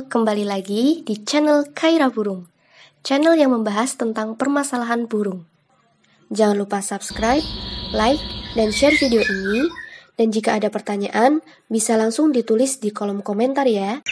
kembali lagi di channel Kaira Burung, channel yang membahas tentang permasalahan burung. Jangan lupa subscribe, like, dan share video ini. Dan jika ada pertanyaan, bisa langsung ditulis di kolom komentar ya.